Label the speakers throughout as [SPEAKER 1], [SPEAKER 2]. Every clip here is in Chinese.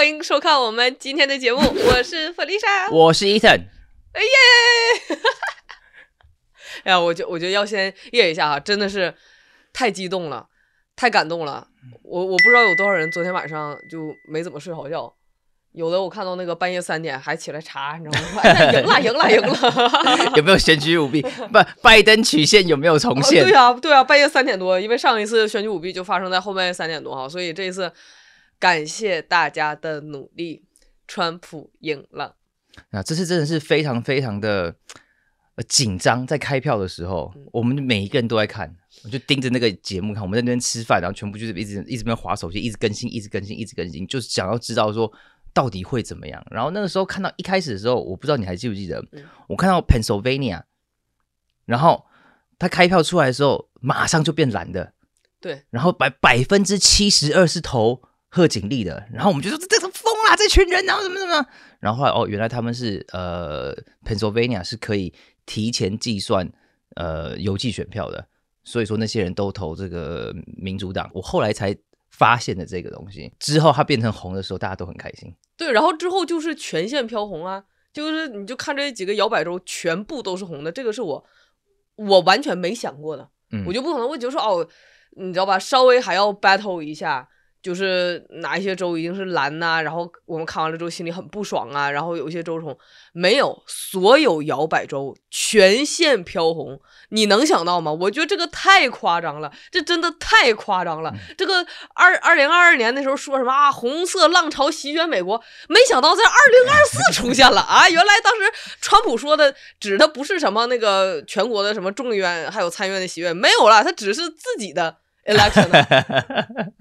[SPEAKER 1] 欢迎收看我们今天的节目，我
[SPEAKER 2] 是弗丽莎，我是伊森。哎耶！
[SPEAKER 1] 哎呀，我就我就要先耶一下啊！真的是太激动了，太感动了。我我不知道有多少人昨天晚上就没怎么睡好觉，有的我看到那个半夜三点还起来查，你知道吗？赢了，赢了，赢了！
[SPEAKER 2] 有没有选举舞弊？不，拜登曲线有没有重现？对啊，
[SPEAKER 1] 对啊，半夜三点多，因为上一次选举舞弊就发生在后半夜三点多哈，所以这一次。感谢大家的努力，川普赢了。
[SPEAKER 2] 啊，这次真的是非常非常的紧张，在开票的时候，我们每一个人都在看，我就盯着那个节目看。我们在那边吃饭，然后全部就是一直一直边划手机，一直更新，一直更新，一直更新，就是想要知道说到底会怎么样。然后那个时候看到一开始的时候，我不知道你还记不记得，我看到 Pennsylvania，然后他开票出来的时候，马上就变蓝的，对，然后百百分之七十二是投。贺锦丽的，然后我们就说这这都疯了，这群人，然后怎么怎么，然后后来哦，原来他们是呃，Pennsylvania 是可以提前计算呃邮寄选票的，所以说那些人都投这个民主党。我后来才发现的这个东西，之后它变成红的时候，大家都很开心。
[SPEAKER 1] 对，然后之后就是全线飘红啊，就是你就看这几个摇摆州全部都是红的，这个是我我完全没想过的，我就不可能，我就说哦，你知道吧，稍微还要 battle 一下。就是哪一些州已经是蓝呐，然后我们看完了之后心里很不爽啊。然后有一些州从没有，所有摇摆州全线飘红，你能想到吗？我觉得这个太夸张了，这真的太夸张了。这个二二零二二年那时候说什么啊，红色浪潮席卷美国，没想到在二零二四出现了啊。原来当时川普说的指的不是什么那个全国的什么众议院还有参议院的席位没有了，他只是自己的 election。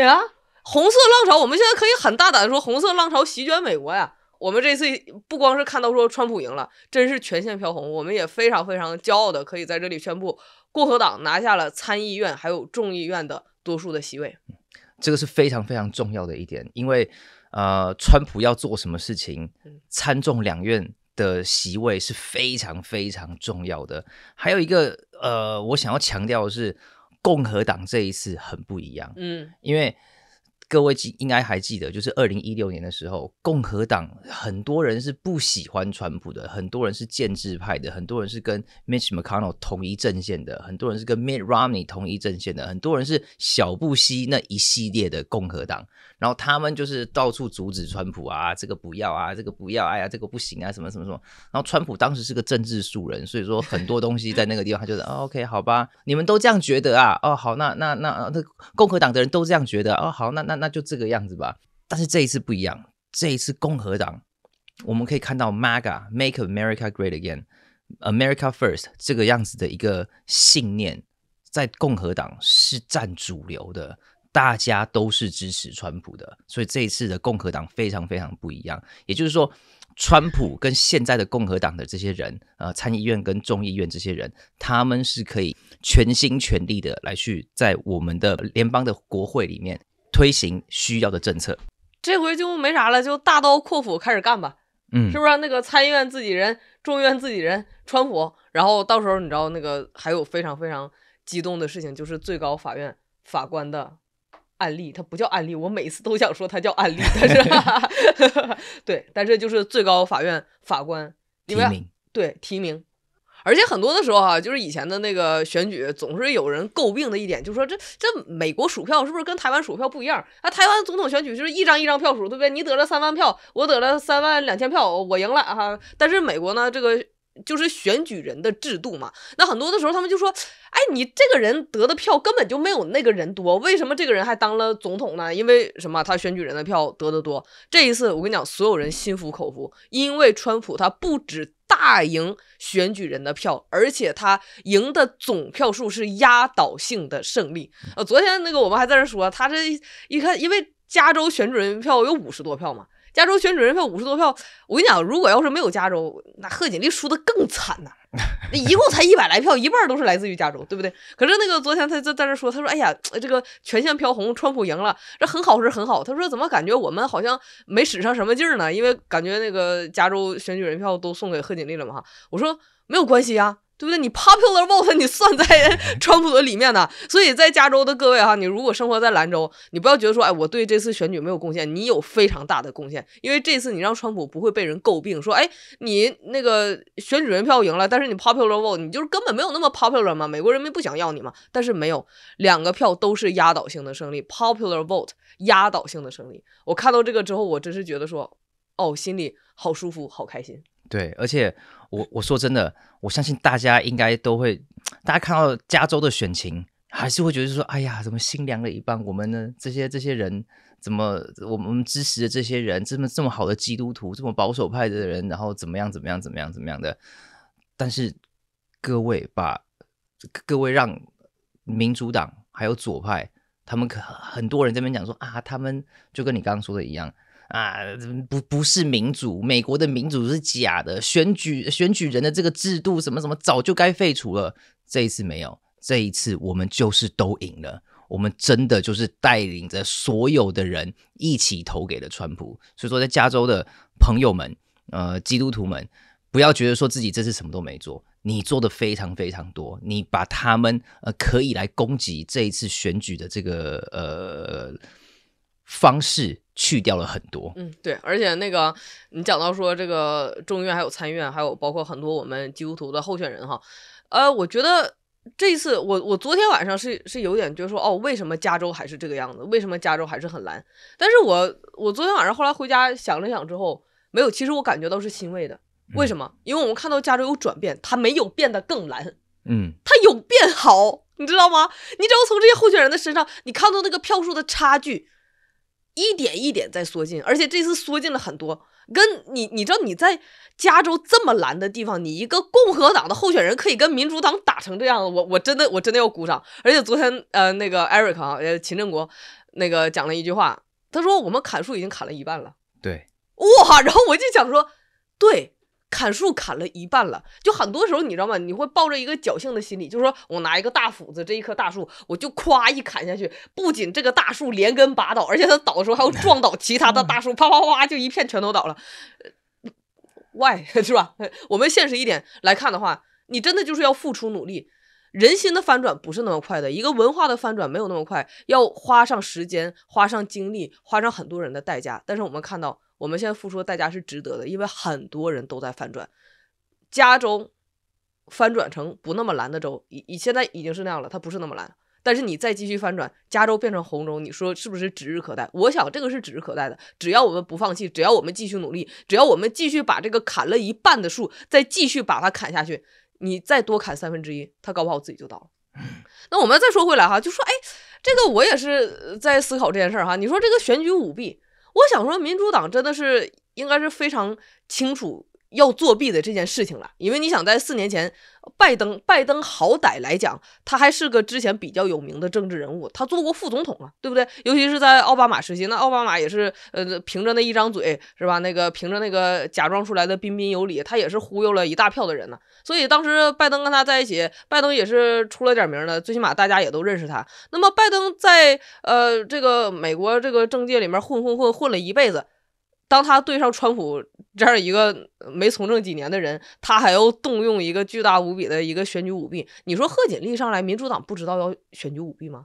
[SPEAKER 1] 呀，红色浪潮，我们现在可以很大胆的说，红色浪潮席卷美国呀！我们这次不光是看到说川普赢了，真是全线飘红。我们也非常非常骄傲的可以在这里宣布，共和党拿下了参议院还有众议院的多数的席位。
[SPEAKER 2] 这个是非常非常重要的一点，因为呃，川普要做什么事情，参众两院的席位是非常非常重要的。还有一个呃，我想要强调的是。共和党这一次很不一样，嗯，因为。各位记应该还记得，就是二零一六年的时候，共和党很多人是不喜欢川普的，很多人是建制派的，很多人是跟 Mitch McConnell 同一阵线的，很多人是跟 Mitt Romney 同一阵线的，很多人是小布希那一系列的共和党。然后他们就是到处阻止川普啊，这个不要啊，这个不要，哎呀，这个不行啊，什么什么什么。然后川普当时是个政治素人，所以说很多东西在那个地方，他觉得 OK，好吧，你们都这样觉得啊？哦，好，那那那那共和党的人都这样觉得哦，好，那那。那就这个样子吧。但是这一次不一样，这一次共和党，我们可以看到 “MAGA”、“Make America Great Again”、“America First” 这个样子的一个信念，在共和党是占主流的，大家都是支持川普的。所以这一次的共和党非常非常不一样。也就是说，川普跟现在的共和党的这些人，呃，参议院跟众议院这些人，他们是可以全心全力的来去在我们的联邦的国会里面。推行需要的政策，
[SPEAKER 1] 这回就没啥了，就大刀阔斧开始干吧，嗯，是不是？那个参议院自己人，众议院自己人川普，然后到时候你知道那个还有非常非常激动的事情，就是最高法院法官的案例，他不叫案例，我每次都想说他叫案例，但是，对，但是就是最高法院法官提名，对提名。而且很多的时候哈，就是以前的那个选举，总是有人诟病的一点，就是说这这美国数票是不是跟台湾数票不一样？啊，台湾总统选举就是一张一张票数，对不对？你得了三万票，我得了三万两千票，我赢了哈。但是美国呢，这个就是选举人的制度嘛。那很多的时候，他们就说，哎，你这个人得的票根本就没有那个人多，为什么这个人还当了总统呢？因为什么？他选举人的票得的多。这一次我跟你讲，所有人心服口服，因为川普他不止。大赢选举人的票，而且他赢的总票数是压倒性的胜利。呃，昨天那个我们还在这说，他这一看，因为加州选举人票有五十多票嘛。加州选举人票五十多票，我跟你讲，如果要是没有加州，那贺锦丽输的更惨呐！那一共才一百来票，一半都是来自于加州，对不对？可是那个昨天他在在那说，他说：“哎呀，这个全线飘红，川普赢了，这很好是很好。”他说：“怎么感觉我们好像没使上什么劲儿呢？因为感觉那个加州选举人票都送给贺锦丽了嘛。”我说：“没有关系呀。”对不对？你 popular vote 你算在 川普的里面呢，所以在加州的各位哈，你如果生活在兰州，你不要觉得说，哎，我对这次选举没有贡献，你有非常大的贡献，因为这次你让川普不会被人诟病说，哎，你那个选举人票赢了，但是你 popular vote 你就是根本没有那么 popular 嘛，美国人民不想要你嘛，但是没有，两个票都是压倒性的胜利，popular vote 压倒性的胜利，我看到这个之后，我真是觉得说，哦，心里好舒服，好开心。
[SPEAKER 2] 对，而且我我说真的，我相信大家应该都会，大家看到加州的选情，还是会觉得说，哎呀，怎么心凉了一半？我们呢这些这些人，怎么我们支持的这些人，这么这么好的基督徒，这么保守派的人，然后怎么样怎么样怎么样怎么样的？但是各位把各位让民主党还有左派，他们可很多人在那边讲说啊，他们就跟你刚刚说的一样。啊，不不是民主，美国的民主是假的，选举选举人的这个制度什么什么早就该废除了。这一次没有，这一次我们就是都赢了，我们真的就是带领着所有的人一起投给了川普。所以说，在加州的朋友们，呃，基督徒们，不要觉得说自己这次什么都没做，你做的非常非常多，你把他们呃可以来攻击这一次选举的这个呃。方式去掉了很多，嗯，
[SPEAKER 1] 对，而且那个你讲到说这个众院还有参院，还有包括很多我们基督徒的候选人哈，呃，我觉得这一次我我昨天晚上是是有点就说哦，为什么加州还是这个样子？为什么加州还是很蓝？但是我我昨天晚上后来回家想了想之后，没有，其实我感觉到是欣慰的。为什么？因为我们看到加州有转变，它没有变得更蓝，嗯，它有变好，你知道吗？你只要从这些候选人的身上，你看到那个票数的差距。一点一点在缩进，而且这次缩进了很多。跟你，你知道你在加州这么蓝的地方，你一个共和党的候选人可以跟民主党打成这样我我真的我真的要鼓掌。而且昨天呃，那个 Eric 啊，呃，秦振国那个讲了一句话，他说我们砍树已经砍了一半了。对，哇！然后我就想说，对。砍树砍了一半了，就很多时候你知道吗？你会抱着一个侥幸的心理，就是说我拿一个大斧子，这一棵大树我就夸一砍下去，不仅这个大树连根拔倒，而且它倒的时候还要撞倒其他的大树，啪啪啪就一片全都倒了。Why 是吧？我们现实一点来看的话，你真的就是要付出努力，人心的翻转不是那么快的，一个文化的翻转没有那么快，要花上时间，花上精力，花上很多人的代价。但是我们看到。我们现在付出的代价是值得的，因为很多人都在翻转，加州翻转成不那么蓝的州，已已现在已经是那样了，它不是那么蓝。但是你再继续翻转，加州变成红州，你说是不是指日可待？我想这个是指日可待的。只要我们不放弃，只要我们继续努力，只要我们继续把这个砍了一半的树再继续把它砍下去，你再多砍三分之一，它搞不好自己就倒。那我们再说回来哈，就说哎，这个我也是在思考这件事儿哈。你说这个选举舞弊。我想说，民主党真的是应该是非常清楚。要作弊的这件事情了，因为你想，在四年前，拜登，拜登好歹来讲，他还是个之前比较有名的政治人物，他做过副总统啊，对不对？尤其是在奥巴马时期，那奥巴马也是，呃，凭着那一张嘴，是吧？那个凭着那个假装出来的彬彬有礼，他也是忽悠了一大票的人呢。所以当时拜登跟他在一起，拜登也是出了点名的，最起码大家也都认识他。那么拜登在呃这个美国这个政界里面混混混混了一辈子。当他对上川普这样一个没从政几年的人，他还要动用一个巨大无比的一个选举舞弊。你说贺锦丽上来，民主党不知道要选举舞弊吗？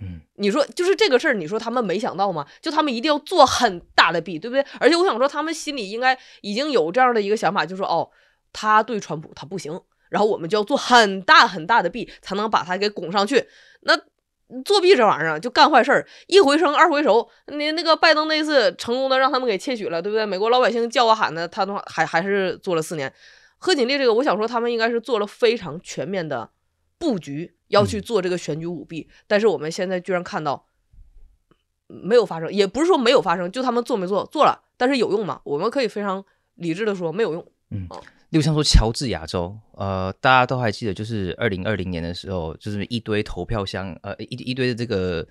[SPEAKER 1] 嗯，你说就是这个事儿，你说他们没想到吗？就他们一定要做很大的弊，对不对？而且我想说，他们心里应该已经有这样的一个想法，就说哦，他对川普他不行，然后我们就要做很大很大的弊，才能把他给拱上去。那。作弊这玩意儿就干坏事儿，一回生二回熟。你那个拜登那次成功的让他们给窃取了，对不对？美国老百姓叫啊喊的，他都还还是做了四年。贺锦丽这个，我想说他们应该是做了非常全面的布局，要去做这个选举舞弊。但是我们现在居然看到没有发生，也不是说没有发生，就他们做没做，做了，但是有用吗？我们可以非常理智的说没有用。嗯。
[SPEAKER 2] 例如，像说乔治亚州，呃，大家都还记得，就是二零二零年的时候，就是一堆投票箱，呃，一一堆的这个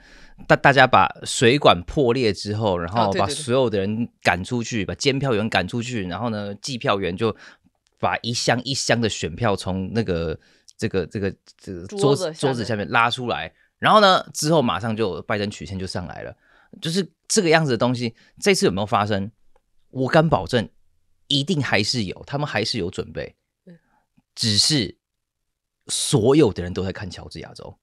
[SPEAKER 2] 大大家把水管破裂之后，然后把所有的人赶出去，把监票员赶出去，然后呢，计票员就把一箱一箱的选票从那个这个这个这个桌子桌子下面拉出来，然后呢，之后马上就拜登曲线就上来了，就是这个样子的东西。这次有没有发生？我敢保证。一定还是有，他们还是有准备，只是所有的人都在看乔治亚州，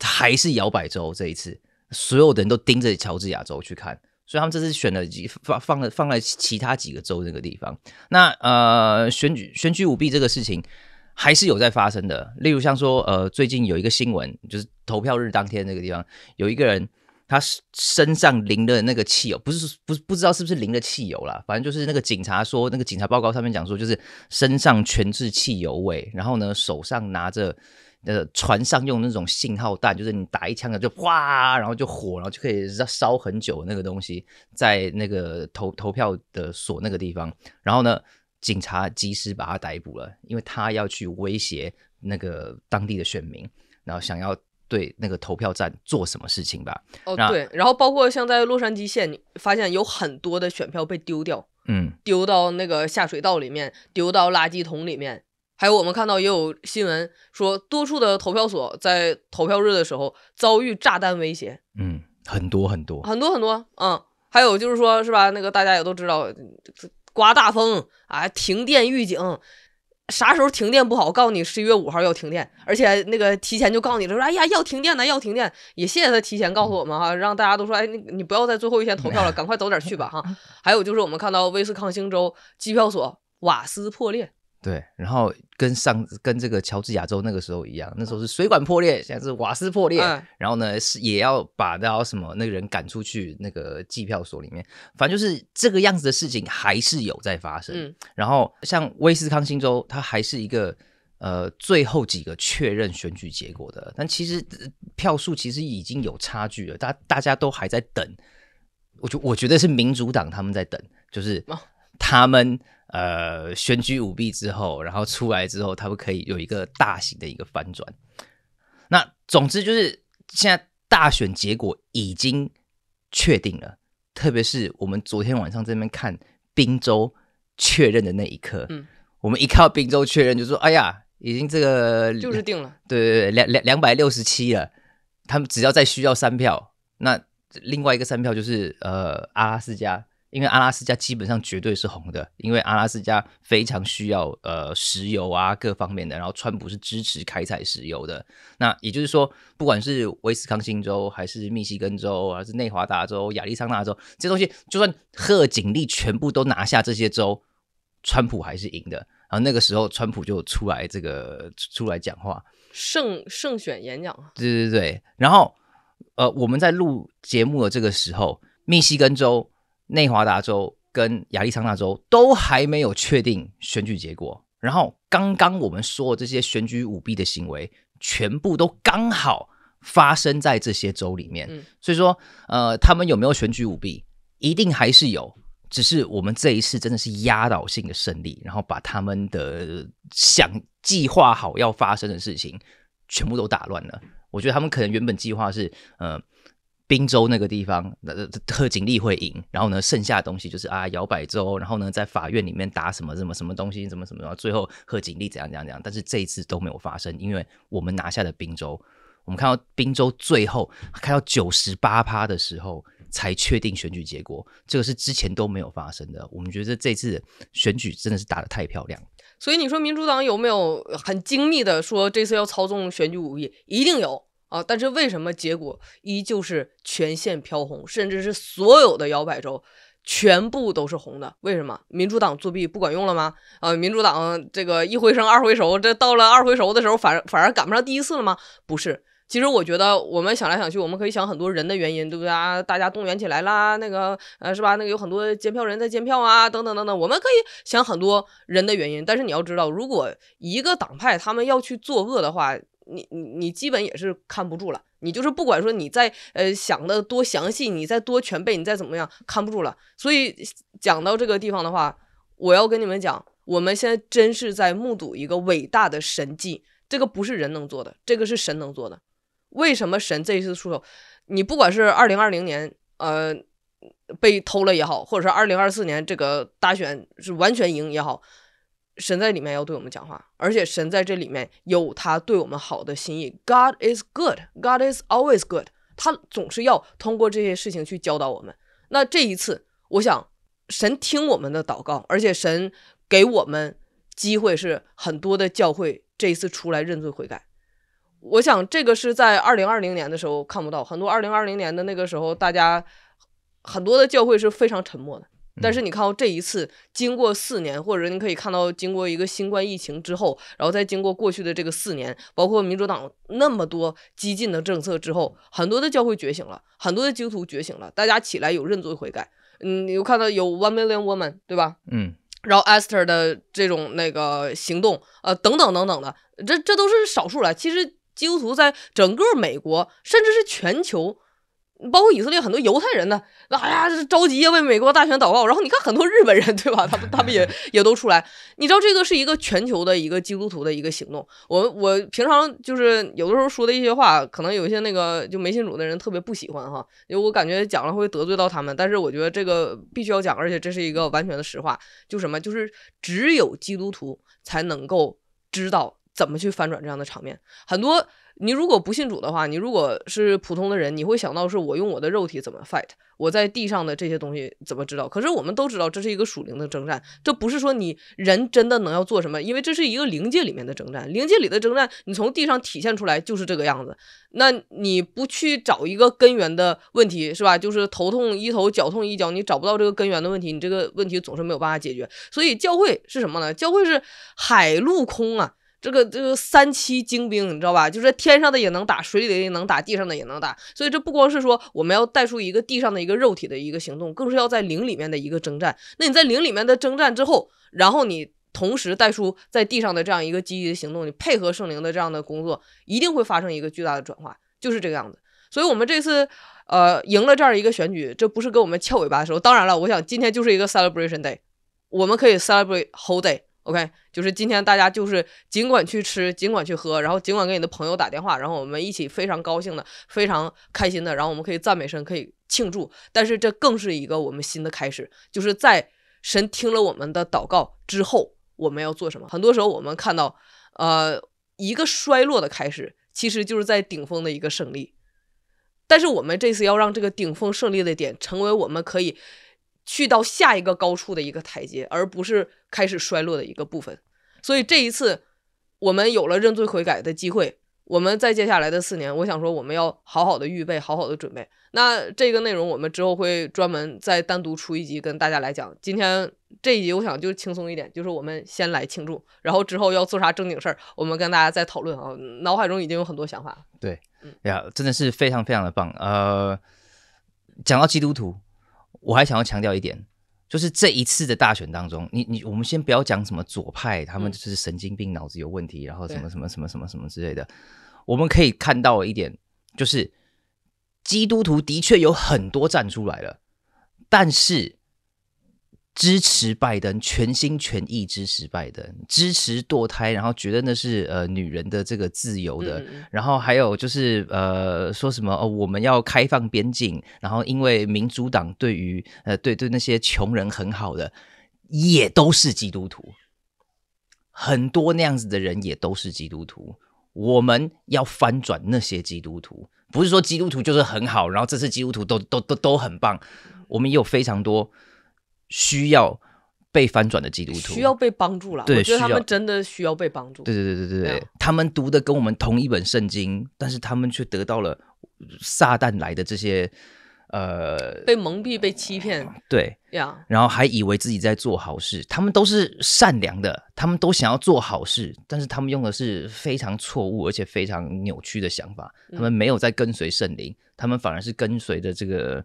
[SPEAKER 2] 还是摇摆州这一次，所有的人都盯着乔治亚州去看，所以他们这次选了几放放了放在其他几个州那个地方。那呃，选举选举舞弊这个事情还是有在发生的，例如像说呃，最近有一个新闻，就是投票日当天那个地方有一个人。他身上淋了那个汽油，不是不是不知道是不是淋了汽油啦，反正就是那个警察说，那个警察报告上面讲说，就是身上全是汽油味，然后呢，手上拿着呃，船上用那种信号弹，就是你打一枪啊就哗，然后就火，然后就可以烧很久那个东西，在那个投投票的所那个地方，然后呢，警察及时把他逮捕了，因为他要去威胁那个当地的选民，然后想要。对那个投票站做什么事情吧？哦，对，然
[SPEAKER 1] 后包括像在洛杉矶县，发现有很多的选票被丢掉，嗯，丢到那个下水道里面，丢到垃圾桶里面。还有我们看到也有新闻说，多处的投票所在投票日的时候遭遇炸弹威胁，
[SPEAKER 2] 嗯，很多很多
[SPEAKER 1] 很多很多，嗯，还有就是说是吧，那个大家也都知道，刮大风啊，停电预警。啥时候停电不好？我告诉你，十一月五号要停电，而且那个提前就告诉你了，说哎呀要停电呢，要停电。也谢谢他提前告诉我们哈，让大家都说哎，你你不要在最后一天投票了，赶快早点去吧哈。还有就是我们看到威斯康星州机票所瓦斯破裂。
[SPEAKER 2] 对，然后跟上跟这个乔治亚州那个时候一样，那时候是水管破裂，现在是瓦斯破裂，然后呢是也要把到什么那个人赶出去那个计票所里面，反正就是这个样子的事情还是有在发生。然后像威斯康星州，它还是一个呃最后几个确认选举结果的，但其实票数其实已经有差距了，大大家都还在等。我就我觉得是民主党他们在等，就是。他们呃选举舞弊之后，然后出来之后，他们可以有一个大型的一个翻转。那总之就是现在大选结果已经确定了，特别是我们昨天晚上这边看宾州确认的那一刻，嗯，我们一看到宾州确认就说：“哎呀，已经这个就是定了。”对对对，两两两百六十七了，他们只要再需要三票，那另外一个三票就是呃阿拉斯加。因为阿拉斯加基本上绝对是红的，因为阿拉斯加非常需要呃石油啊各方面的，然后川普是支持开采石油的。那也就是说，不管是威斯康星州还是密西根州还是内华达州、亚利桑那州，这东西就算贺锦丽全部都拿下这些州，川普还是赢的。然后那个时候，川普就出来这个出来讲话，
[SPEAKER 1] 胜胜选演讲。
[SPEAKER 2] 对对对，然后呃，我们在录节目的这个时候，密西根州。内华达州跟亚利桑那州都还没有确定选举结果，然后刚刚我们说这些选举舞弊的行为，全部都刚好发生在这些州里面。所以说，呃，他们有没有选举舞弊，一定还是有，只是我们这一次真的是压倒性的胜利，然后把他们的想计划好要发生的事情全部都打乱了。我觉得他们可能原本计划是，呃。宾州那个地方，那贺锦丽会赢。然后呢，剩下的东西就是啊，摇摆州。然后呢，在法院里面打什么什么什么东西，怎么怎么，然后最后贺锦丽怎样怎样怎样。但是这一次都没有发生，因为我们拿下了宾州。我们看到宾州最后开到九十八趴的时候才确定选举结果，这个是之前都没有发生的。我们觉得这次选举真的是打得太漂亮。
[SPEAKER 1] 所以你说民主党有没有很精密的说这次要操纵选举舞弊？一定有。啊！但是为什么结果依旧是全线飘红，甚至是所有的摇摆州全部都是红的？为什么民主党作弊不管用了吗？啊，民主党这个一回生二回熟，这到了二回熟的时候，反反而赶不上第一次了吗？不是，其实我觉得我们想来想去，我们可以想很多人的原因，对不对啊？大家动员起来啦，那个呃是吧？那个有很多监票人在监票啊，等等等等，我们可以想很多人的原因。但是你要知道，如果一个党派他们要去作恶的话，你你你基本也是看不住了，你就是不管说你在呃想的多详细，你再多全背，你再怎么样，看不住了。所以讲到这个地方的话，我要跟你们讲，我们现在真是在目睹一个伟大的神迹，这个不是人能做的，这个是神能做的。为什么神这一次出手？你不管是二零二零年呃被偷了也好，或者是二零二四年这个大选是完全赢也好。神在里面要对我们讲话，而且神在这里面有他对我们好的心意。God is good, God is always good。他总是要通过这些事情去教导我们。那这一次，我想神听我们的祷告，而且神给我们机会是很多的教会这一次出来认罪悔改。我想这个是在二零二零年的时候看不到很多，二零二零年的那个时候，大家很多的教会是非常沉默的。但是你看到这一次，经过四年，或者你可以看到经过一个新冠疫情之后，然后再经过过去的这个四年，包括民主党那么多激进的政策之后，很多的教会觉醒了，很多的基督徒觉醒了，大家起来有认罪悔改。嗯，你又看到有 one million woman，对吧？嗯，然后 Esther 的这种那个行动，呃，等等等等的，这这都是少数了。其实基督徒在整个美国，甚至是全球。包括以色列很多犹太人呢，那哎呀，着急为美国大选祷告。然后你看很多日本人，对吧？他们他们也 也都出来。你知道这个是一个全球的一个基督徒的一个行动。我我平常就是有的时候说的一些话，可能有一些那个就没信主的人特别不喜欢哈，因为我感觉讲了会得罪到他们。但是我觉得这个必须要讲，而且这是一个完全的实话。就什么，就是只有基督徒才能够知道怎么去翻转这样的场面。很多。你如果不信主的话，你如果是普通的人，你会想到是我用我的肉体怎么 fight，我在地上的这些东西怎么知道？可是我们都知道这是一个属灵的征战，这不是说你人真的能要做什么，因为这是一个灵界里面的征战，灵界里的征战，你从地上体现出来就是这个样子。那你不去找一个根源的问题，是吧？就是头痛一头，脚痛一脚，你找不到这个根源的问题，你这个问题总是没有办法解决。所以教会是什么呢？教会是海陆空啊。这个这个三七精兵，你知道吧？就是天上的也能打，水里的也能打，地上的也能打。所以这不光是说我们要带出一个地上的一个肉体的一个行动，更是要在灵里面的一个征战。那你在灵里面的征战之后，然后你同时带出在地上的这样一个积极的行动，你配合圣灵的这样的工作，一定会发生一个巨大的转化，就是这个样子。所以我们这次呃赢了这样一个选举，这不是跟我们翘尾巴的时候。当然了，我想今天就是一个 celebration day，我们可以 celebrate whole day。OK，就是今天大家就是尽管去吃，尽管去喝，然后尽管给你的朋友打电话，然后我们一起非常高兴的、非常开心的，然后我们可以赞美神，可以庆祝。但是这更是一个我们新的开始，就是在神听了我们的祷告之后，我们要做什么？很多时候我们看到，呃，一个衰落的开始，其实就是在顶峰的一个胜利。但是我们这次要让这个顶峰胜利的点成为我们可以。去到下一个高处的一个台阶，而不是开始衰落的一个部分。所以这一次，我们有了认罪悔改的机会。我们在接下来的四年，我想说，我们要好好的预备，好好的准备。那这个内容，我们之后会专门再单独出一集跟大家来讲。今天这一集，我想就轻松一点，就是我们先来庆祝，然后之后要做啥正经事儿，我们跟大家再讨论啊。脑海中已经有很多想法。
[SPEAKER 2] 对，呀，真的是非常非常的棒。呃，讲到基督徒。我还想要强调一点，就是这一次的大选当中，你你我们先不要讲什么左派，他们就是神经病、脑子有问题，然后什么什么什么什么什么之类的。我们可以看到一点，就是基督徒的确有很多站出来了，但是。支持拜登，全心全意支持拜登，支持堕胎，然后觉得那是呃女人的这个自由的。然后还有就是呃说什么哦，我们要开放边境，然后因为民主党对于呃对对那些穷人很好的，也都是基督徒，很多那样子的人也都是基督徒。我们要翻转那些基督徒，不是说基督徒就是很好，然后这次基督徒都都都都很棒，我们也有非常多。需要被翻转的基督徒需要
[SPEAKER 1] 被帮助了，我觉得他们真的需要被帮助。
[SPEAKER 2] 对对对对对对，他们读的跟我们同一本圣经，但是他们却得到了撒旦来的这些呃
[SPEAKER 1] 被蒙蔽、被欺骗。
[SPEAKER 2] 对呀，然后还以为自己在做好事，他们都是善良的，他们都想要做好事，但是他们用的是非常错误而且非常扭曲的想法，他们没有在跟随圣灵，他们反而是跟随着这个。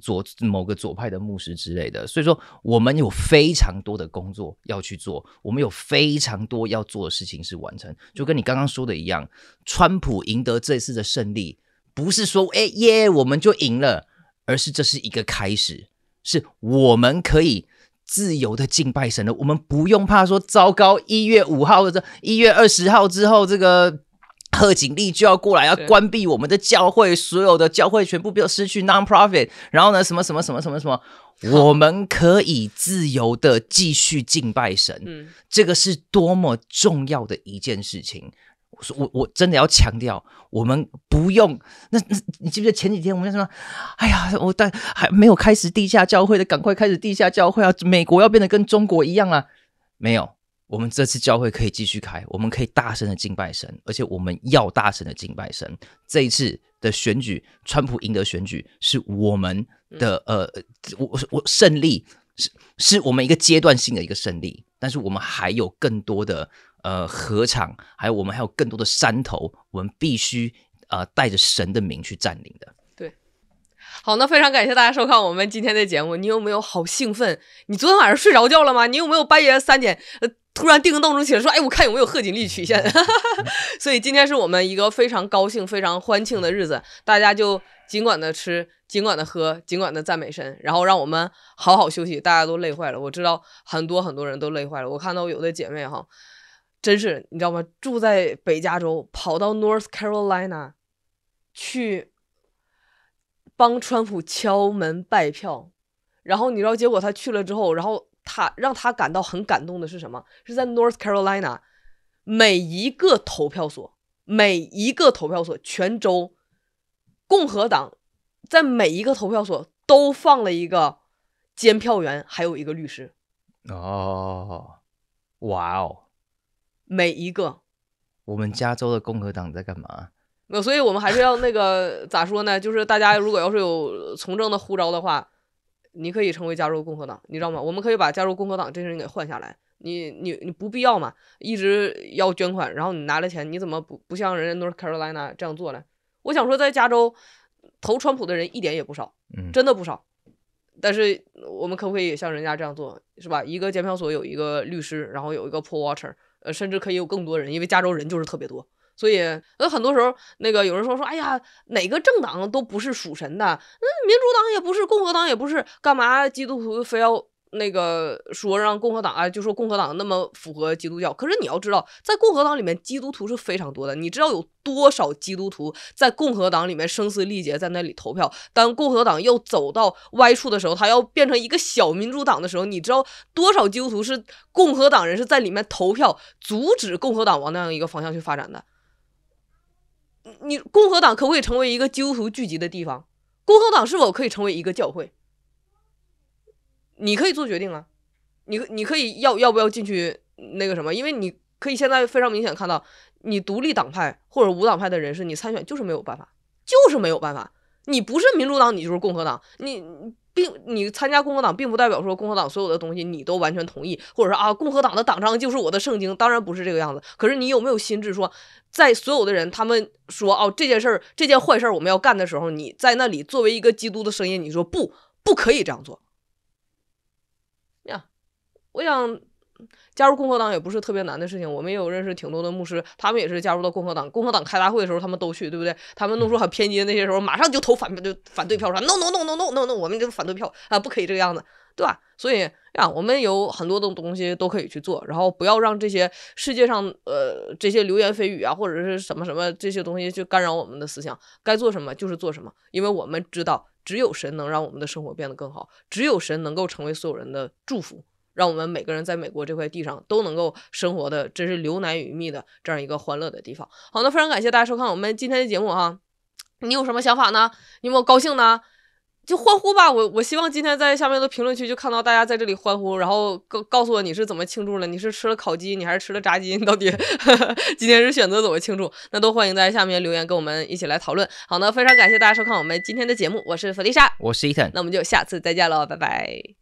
[SPEAKER 2] 左某个左派的牧师之类的，所以说我们有非常多的工作要去做，我们有非常多要做的事情是完成。就跟你刚刚说的一样，川普赢得这次的胜利，不是说哎耶我们就赢了，而是这是一个开始，是我们可以自由的敬拜神了。我们不用怕说糟糕，一月五号或者一月二十号之后这个。贺锦丽就要过来，要关闭我们的教会，所有的教会全部要失去 nonprofit。然后呢，什么什么什么什么什么，我们可以自由的继续敬拜神。嗯，这个是多么重要的一件事情。我说我我真的要强调，我们不用。那那，你记不记得前几天我们说什么？哎呀，我但还没有开始地下教会的，赶快开始地下教会啊！美国要变得跟中国一样啊？没有。我们这次教会可以继续开，我们可以大声的敬拜神，而且我们要大声的敬拜神。这一次的选举，川普赢得选举，是我们的呃，我我胜利是是我们一个阶段性的一个胜利，但是我们还有更多的呃河场，还有我们还有更多的山头，我们必须呃带着神的名去占领的。
[SPEAKER 1] 对，好，那非常感谢大家收看我们今天的节目。你有没有好兴奋？你昨天晚上睡着觉了吗？你有没有半夜三点呃？突然定个闹钟起来说：“哎，我看有没有贺锦丽曲线。”所以今天是我们一个非常高兴、非常欢庆的日子，大家就尽管的吃，尽管的喝，尽管的赞美神，然后让我们好好休息。大家都累坏了，我知道很多很多人都累坏了。我看到有的姐妹哈，真是你知道吗？住在北加州，跑到 North Carolina 去帮川普敲门、拜票，然后你知道结果他去了之后，然后。他让他感到很感动的是什么？是在 North Carolina，每一个投票所，每一个投票所，全州共和党在每一个投票所都放了一个监票员，还有一个律师。
[SPEAKER 2] 哦，哇哦，每一个。我们加州的共和党在干嘛？
[SPEAKER 1] 那所以我们还是要那个咋说呢？就是大家如果要是有从政的护照的话。你可以成为加入共和党，你知道吗？我们可以把加入共和党这些人给换下来。你你你不必要嘛？一直要捐款，然后你拿了钱，你怎么不不像人人都是 l 罗 n a 这样做呢？我想说，在加州投川普的人一点也不少，真的不少。但是我们可不可以像人家这样做，是吧？一个检票所有一个律师，然后有一个 l water，呃，甚至可以有更多人，因为加州人就是特别多。所以，那很多时候，那个有人说说，哎呀，哪个政党都不是属神的，那民主党也不是，共和党也不是，干嘛？基督徒非要那个说让共和党，啊，就说共和党那么符合基督教？可是你要知道，在共和党里面，基督徒是非常多的。你知道有多少基督徒在共和党里面声嘶力竭在那里投票？当共和党又走到歪处的时候，他要变成一个小民主党的时候，你知道多少基督徒是共和党人是在里面投票阻止共和党往那样一个方向去发展的？你共和党可不可以成为一个基督徒聚集的地方？共和党是否可以成为一个教会？你可以做决定啊，你你可以要要不要进去那个什么？因为你可以现在非常明显看到，你独立党派或者无党派的人士，你参选就是没有办法，就是没有办法。你不是民主党，你就是共和党，你。并，你参加共和党，并不代表说共和党所有的东西你都完全同意，或者说啊，共和党的党章就是我的圣经，当然不是这个样子。可是你有没有心智说，在所有的人他们说哦这件事儿，这件坏事我们要干的时候，你在那里作为一个基督的声音，你说不，不可以这样做。呀，我想。加入共和党也不是特别难的事情，我们也有认识挺多的牧师，他们也是加入到共和党。共和党开大会的时候，他们都去，对不对？他们弄出很偏激，的那些时候马上就投反，就反对票说 no no no no no no no，我们就反对票啊，不可以这个样子，对吧？所以啊，我们有很多的东西都可以去做，然后不要让这些世界上呃这些流言蜚语啊，或者是什么什么这些东西去干扰我们的思想。该做什么就是做什么，因为我们知道只有神能让我们的生活变得更好，只有神能够成为所有人的祝福。让我们每个人在美国这块地上都能够生活的真是流奶与蜜的这样一个欢乐的地方。好，那非常感谢大家收看我们今天的节目哈。你有什么想法呢？你有没有高兴呢？就欢呼吧！我我希望今天在下面的评论区就看到大家在这里欢呼，然后告告诉我你是怎么庆祝了。你是吃了烤鸡，你还是吃了炸鸡？你到底 今天是选择怎么庆祝？那都欢迎在下面留言跟我们一起来讨论。好，那非常感谢大家收看我们今天的节目。我是弗丽莎，我是伊藤，那我们就下次再见喽，拜拜。